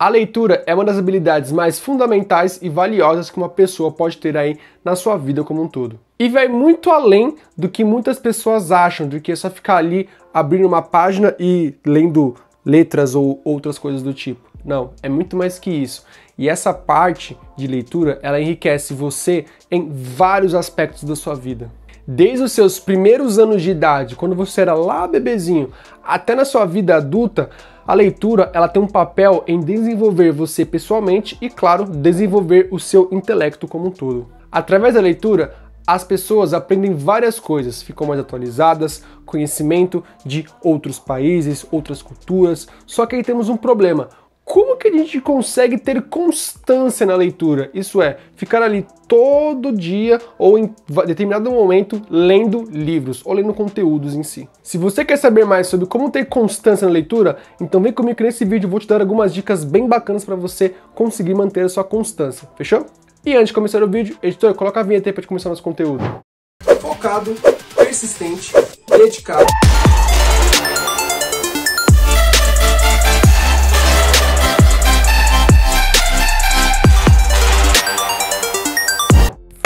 A leitura é uma das habilidades mais fundamentais e valiosas que uma pessoa pode ter aí na sua vida como um todo. E vai muito além do que muitas pessoas acham, do que é só ficar ali abrindo uma página e lendo letras ou outras coisas do tipo. Não, é muito mais que isso. E essa parte de leitura, ela enriquece você em vários aspectos da sua vida desde os seus primeiros anos de idade, quando você era lá bebezinho, até na sua vida adulta, a leitura ela tem um papel em desenvolver você pessoalmente e, claro, desenvolver o seu intelecto como um todo. Através da leitura, as pessoas aprendem várias coisas, ficam mais atualizadas, conhecimento de outros países, outras culturas. Só que aí temos um problema como que a gente consegue ter constância na leitura? Isso é, ficar ali todo dia ou em determinado momento lendo livros ou lendo conteúdos em si. Se você quer saber mais sobre como ter constância na leitura, então vem comigo que nesse vídeo eu vou te dar algumas dicas bem bacanas para você conseguir manter a sua constância, fechou? E antes de começar o vídeo, editor, coloca a vinheta aí para começar nosso conteúdo. Focado, persistente, dedicado.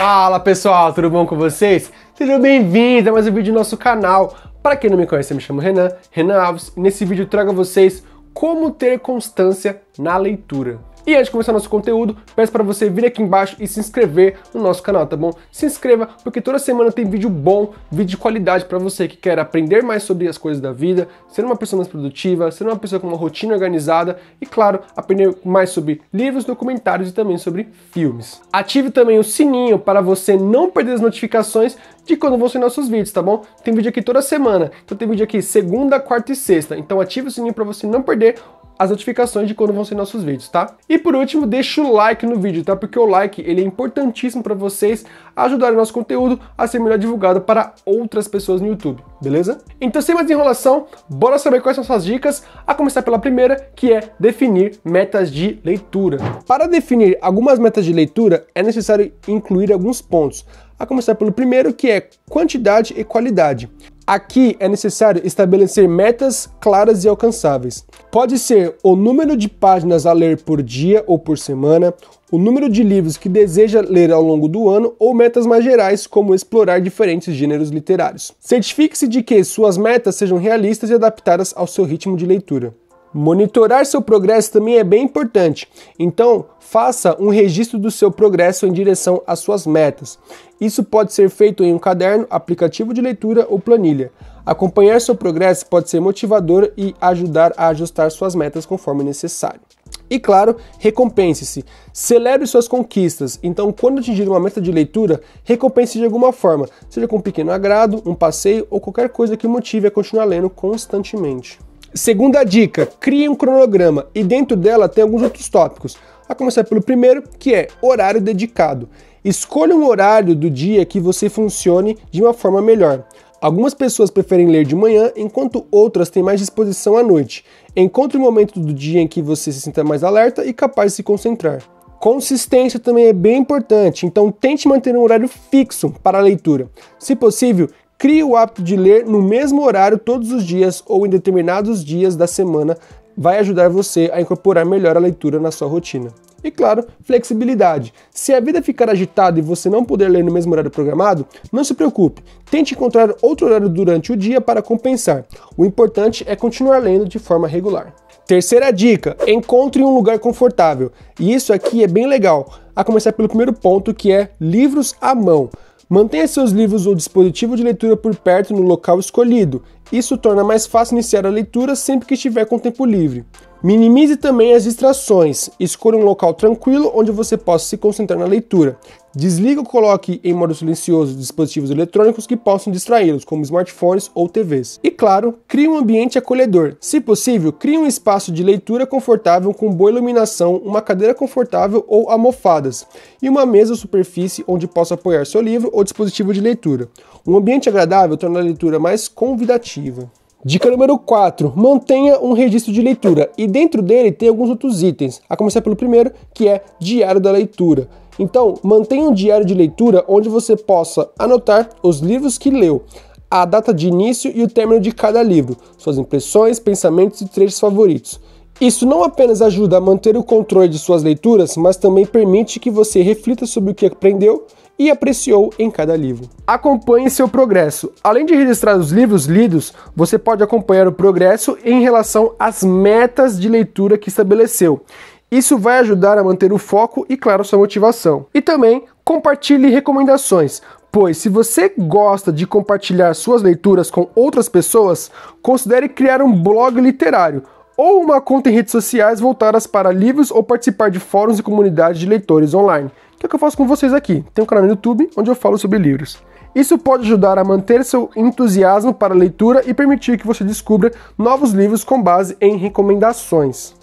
Fala pessoal, tudo bom com vocês? Sejam bem-vindos a mais um vídeo do nosso canal. Para quem não me conhece, eu me chamo Renan, Renan Alves, e nesse vídeo eu trago a vocês como ter constância na leitura. E antes de começar nosso conteúdo, peço para você vir aqui embaixo e se inscrever no nosso canal, tá bom? Se inscreva porque toda semana tem vídeo bom, vídeo de qualidade para você que quer aprender mais sobre as coisas da vida, ser uma pessoa mais produtiva, ser uma pessoa com uma rotina organizada e, claro, aprender mais sobre livros, documentários e também sobre filmes. Ative também o sininho para você não perder as notificações de quando vão sair nossos vídeos, tá bom? Tem vídeo aqui toda semana, então tem vídeo aqui segunda, quarta e sexta. Então ative o sininho para você não perder as notificações de quando vão ser nossos vídeos, tá? E por último, deixa o like no vídeo, tá? Porque o like, ele é importantíssimo para vocês ajudarem o nosso conteúdo a ser melhor divulgado para outras pessoas no YouTube, beleza? Então, sem mais enrolação, bora saber quais são essas dicas, a começar pela primeira, que é definir metas de leitura. Para definir algumas metas de leitura, é necessário incluir alguns pontos, a começar pelo primeiro, que é quantidade e qualidade. Aqui é necessário estabelecer metas claras e alcançáveis. Pode ser o número de páginas a ler por dia ou por semana, o número de livros que deseja ler ao longo do ano ou metas mais gerais, como explorar diferentes gêneros literários. Certifique-se de que suas metas sejam realistas e adaptadas ao seu ritmo de leitura. Monitorar seu progresso também é bem importante. Então, faça um registro do seu progresso em direção às suas metas. Isso pode ser feito em um caderno, aplicativo de leitura ou planilha. Acompanhar seu progresso pode ser motivador e ajudar a ajustar suas metas conforme necessário. E claro, recompense-se. Celebre suas conquistas. Então, quando atingir uma meta de leitura, recompense de alguma forma, seja com um pequeno agrado, um passeio ou qualquer coisa que motive a continuar lendo constantemente. Segunda dica, crie um cronograma e dentro dela tem alguns outros tópicos. A começar pelo primeiro, que é horário dedicado. Escolha um horário do dia que você funcione de uma forma melhor. Algumas pessoas preferem ler de manhã, enquanto outras têm mais disposição à noite. Encontre o um momento do dia em que você se sinta mais alerta e capaz de se concentrar. Consistência também é bem importante, então tente manter um horário fixo para a leitura. Se possível, Crie o hábito de ler no mesmo horário todos os dias ou em determinados dias da semana vai ajudar você a incorporar melhor a leitura na sua rotina. E claro, flexibilidade. Se a vida ficar agitada e você não puder ler no mesmo horário programado, não se preocupe. Tente encontrar outro horário durante o dia para compensar. O importante é continuar lendo de forma regular. Terceira dica: encontre um lugar confortável. E isso aqui é bem legal, a começar pelo primeiro ponto que é livros à mão. Mantenha seus livros ou dispositivo de leitura por perto no local escolhido. Isso torna mais fácil iniciar a leitura sempre que estiver com tempo livre. Minimize também as distrações. Escolha um local tranquilo onde você possa se concentrar na leitura. Desligue ou coloque em modo silencioso dispositivos eletrônicos que possam distraí-los, como smartphones ou TVs. E claro, crie um ambiente acolhedor. Se possível, crie um espaço de leitura confortável com boa iluminação, uma cadeira confortável ou almofadas e uma mesa ou superfície onde possa apoiar seu livro ou dispositivo de leitura. Um ambiente agradável torna a leitura mais convidativa. Dica número 4. Mantenha um registro de leitura e dentro dele tem alguns outros itens, a começar pelo primeiro, que é diário da leitura. Então, mantenha um diário de leitura onde você possa anotar os livros que leu, a data de início e o término de cada livro, suas impressões, pensamentos e trechos favoritos. Isso não apenas ajuda a manter o controle de suas leituras, mas também permite que você reflita sobre o que aprendeu e apreciou em cada livro. Acompanhe seu progresso. Além de registrar os livros lidos, você pode acompanhar o progresso em relação às metas de leitura que estabeleceu. Isso vai ajudar a manter o foco e, claro, sua motivação. E também compartilhe recomendações, pois se você gosta de compartilhar suas leituras com outras pessoas, considere criar um blog literário ou uma conta em redes sociais voltadas para livros ou participar de fóruns e comunidades de leitores online que é o que eu faço com vocês aqui. Tem um canal no YouTube onde eu falo sobre livros. Isso pode ajudar a manter seu entusiasmo para a leitura e permitir que você descubra novos livros com base em recomendações.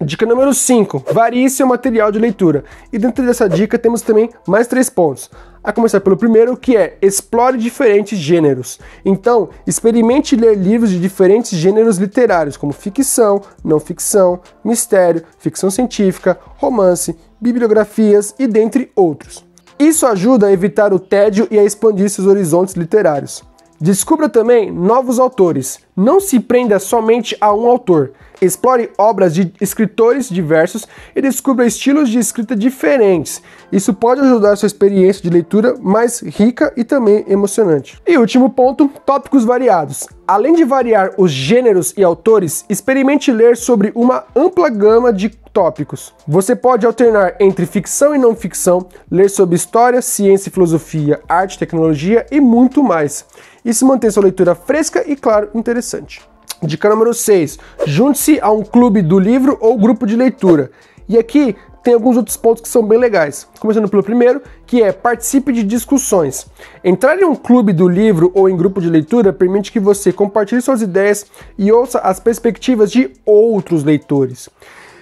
Dica número 5. Varie seu material de leitura. E dentro dessa dica temos também mais três pontos. A começar pelo primeiro, que é explore diferentes gêneros. Então, experimente ler livros de diferentes gêneros literários, como ficção, não ficção, mistério, ficção científica, romance, bibliografias e dentre outros. Isso ajuda a evitar o tédio e a expandir seus horizontes literários. Descubra também novos autores. Não se prenda somente a um autor. Explore obras de escritores diversos e descubra estilos de escrita diferentes. Isso pode ajudar sua experiência de leitura mais rica e também emocionante. E último ponto: tópicos variados além de variar os gêneros e autores, experimente ler sobre uma ampla gama de tópicos. Você pode alternar entre ficção e não ficção, ler sobre história, ciência e filosofia, arte, tecnologia e muito mais. E se manter sua leitura fresca e, claro, interessante. Dica número 6. Junte-se a um clube do livro ou grupo de leitura. E aqui tem alguns outros pontos que são bem legais. Começando pelo primeiro, que é participe de discussões. Entrar em um clube do livro ou em grupo de leitura permite que você compartilhe suas ideias e ouça as perspectivas de outros leitores.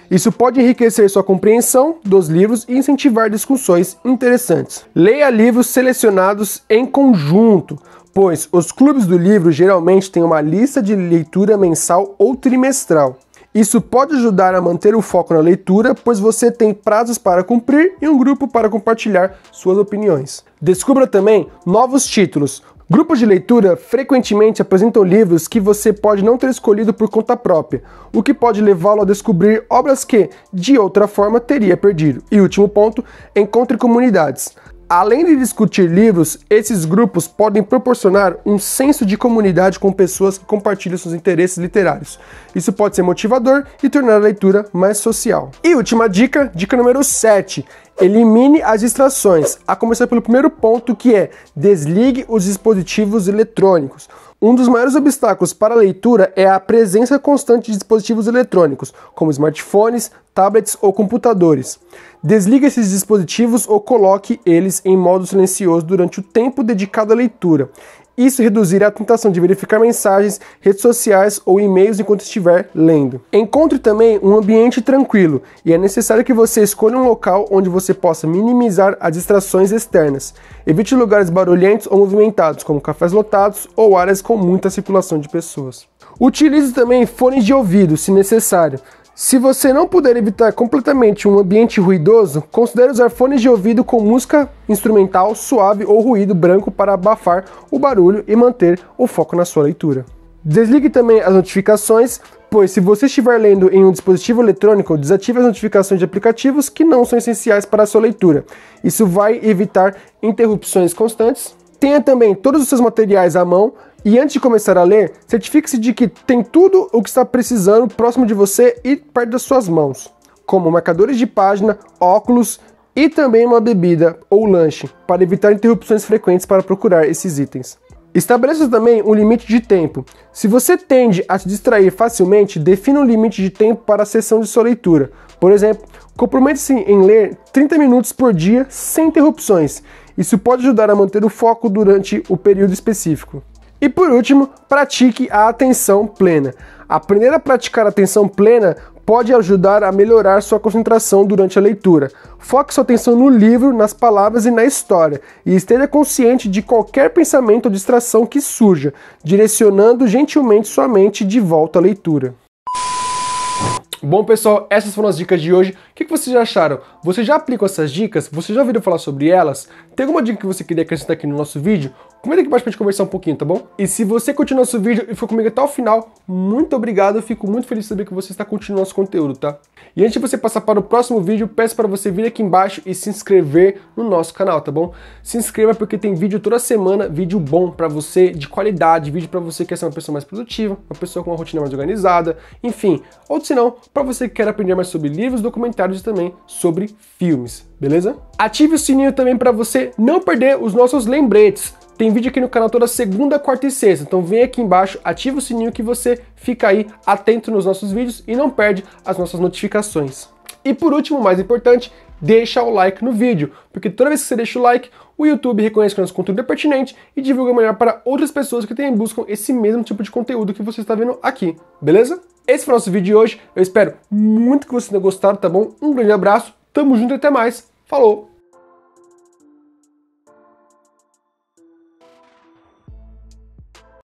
Isso pode enriquecer sua compreensão dos livros e incentivar discussões interessantes. Leia livros selecionados em conjunto, pois os clubes do livro geralmente têm uma lista de leitura mensal ou trimestral. Isso pode ajudar a manter o foco na leitura, pois você tem prazos para cumprir e um grupo para compartilhar suas opiniões. Descubra também novos títulos. Grupos de leitura frequentemente apresentam livros que você pode não ter escolhido por conta própria, o que pode levá-lo a descobrir obras que, de outra forma, teria perdido. E último ponto: encontre comunidades. Além de discutir livros, esses grupos podem proporcionar um senso de comunidade com pessoas que compartilham seus interesses literários. Isso pode ser motivador e tornar a leitura mais social. E última dica, dica número 7. Elimine as distrações, a começar pelo primeiro ponto que é desligue os dispositivos eletrônicos. Um dos maiores obstáculos para a leitura é a presença constante de dispositivos eletrônicos, como smartphones, tablets ou computadores. Desligue esses dispositivos ou coloque eles em modo silencioso durante o tempo dedicado à leitura. Isso reduzirá a tentação de verificar mensagens, redes sociais ou e-mails enquanto estiver lendo. Encontre também um ambiente tranquilo e é necessário que você escolha um local onde você possa minimizar as distrações externas. Evite lugares barulhentos ou movimentados, como cafés lotados ou áreas com muita circulação de pessoas. Utilize também fones de ouvido, se necessário. Se você não puder evitar completamente um ambiente ruidoso, considere usar fones de ouvido com música instrumental suave ou ruído branco para abafar o barulho e manter o foco na sua leitura. Desligue também as notificações, pois se você estiver lendo em um dispositivo eletrônico, desative as notificações de aplicativos que não são essenciais para a sua leitura. Isso vai evitar interrupções constantes. Tenha também todos os seus materiais à mão e antes de começar a ler, certifique-se de que tem tudo o que está precisando próximo de você e perto das suas mãos, como marcadores de página, óculos e também uma bebida ou lanche, para evitar interrupções frequentes para procurar esses itens. Estabeleça também um limite de tempo. Se você tende a se distrair facilmente, defina um limite de tempo para a sessão de sua leitura. Por exemplo, comprometa-se em ler 30 minutos por dia sem interrupções. Isso pode ajudar a manter o foco durante o período específico. E por último, pratique a atenção plena. Aprender a praticar atenção plena pode ajudar a melhorar sua concentração durante a leitura. Foque sua atenção no livro, nas palavras e na história, e esteja consciente de qualquer pensamento ou distração que surja, direcionando gentilmente sua mente de volta à leitura. Bom, pessoal, essas foram as dicas de hoje. O que vocês acharam? Vocês já aplicam essas dicas? Vocês já ouviram falar sobre elas? Tem alguma dica que você queria acrescentar aqui no nosso vídeo? comenta aqui embaixo pra gente conversar um pouquinho, tá bom? E se você continuou nosso vídeo e ficou comigo até o final, muito obrigado, eu fico muito feliz de saber que você está continuando nosso conteúdo, tá? E antes de você passar para o próximo vídeo, peço para você vir aqui embaixo e se inscrever no nosso canal, tá bom? Se inscreva porque tem vídeo toda semana, vídeo bom para você, de qualidade, vídeo para você que quer ser uma pessoa mais produtiva, uma pessoa com uma rotina mais organizada, enfim. Ou se não, para você que quer aprender mais sobre livros, documentários e também sobre filmes, beleza? Ative o sininho também para você não perder os nossos lembretes tem vídeo aqui no canal toda segunda, quarta e sexta. Então vem aqui embaixo, ativa o sininho que você fica aí atento nos nossos vídeos e não perde as nossas notificações. E por último, mais importante, deixa o like no vídeo, porque toda vez que você deixa o like, o YouTube reconhece que o nosso conteúdo é pertinente e divulga melhor para outras pessoas que também buscam esse mesmo tipo de conteúdo que você está vendo aqui, beleza? Esse foi o nosso vídeo de hoje, eu espero muito que vocês tenham gostado, tá bom? Um grande abraço, tamo junto e até mais, falou!